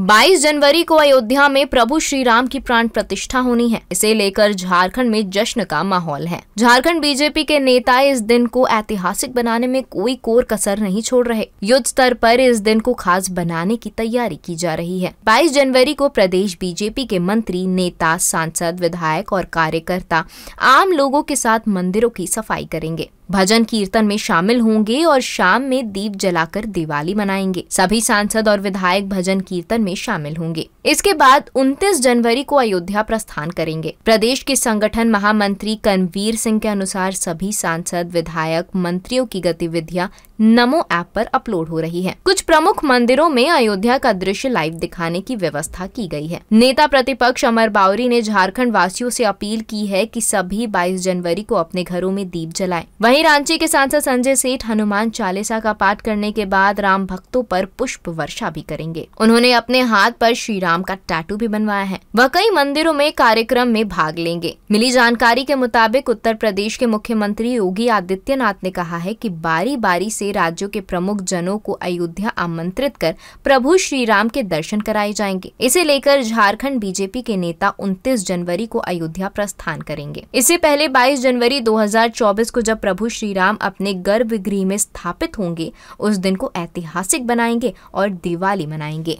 22 जनवरी को अयोध्या में प्रभु श्री राम की प्राण प्रतिष्ठा होनी है इसे लेकर झारखंड में जश्न का माहौल है झारखंड बीजेपी के नेता इस दिन को ऐतिहासिक बनाने में कोई कोर कसर नहीं छोड़ रहे युद्ध स्तर पर इस दिन को खास बनाने की तैयारी की जा रही है 22 जनवरी को प्रदेश बीजेपी के मंत्री नेता सांसद विधायक और कार्यकर्ता आम लोगों के साथ मंदिरों की सफाई करेंगे भजन कीर्तन में शामिल होंगे और शाम में दीप जलाकर दिवाली मनाएंगे सभी सांसद और विधायक भजन कीर्तन में शामिल होंगे इसके बाद 29 जनवरी को अयोध्या प्रस्थान करेंगे प्रदेश के संगठन महामंत्री कनवीर सिंह के अनुसार सभी सांसद विधायक मंत्रियों की गतिविधियां नमो ऐप पर अपलोड हो रही है कुछ प्रमुख मंदिरों में अयोध्या का दृश्य लाइव दिखाने की व्यवस्था की गई है नेता प्रतिपक्ष अमर बावरी ने झारखंड वासियों से अपील की है कि सभी 22 जनवरी को अपने घरों में दीप जलाएं वहीं वहीं रांची के सांसद संजय सेठ हनुमान चालीसा का पाठ करने के बाद राम भक्तों पर पुष्प वर्षा भी करेंगे उन्होंने अपने हाथ पर श्री राम का टैटू भी बनवाया है वह कई मंदिरों में कार्यक्रम में भाग लेंगे मिली जानकारी के मुताबिक उत्तर प्रदेश के मुख्यमंत्री योगी आदित्यनाथ ने कहा है की बारी बारी से राज्यों के प्रमुख जनों को अयोध्या आमंत्रित कर प्रभु श्री राम के दर्शन कराए जाएंगे इसे लेकर झारखंड बीजेपी के नेता 29 जनवरी को अयोध्या प्रस्थान करेंगे इससे पहले 22 जनवरी 2024 को जब प्रभु प्रभु श्री राम अपने गर्भगृह में स्थापित होंगे उस दिन को ऐतिहासिक बनाएंगे और दिवाली मनाएंगे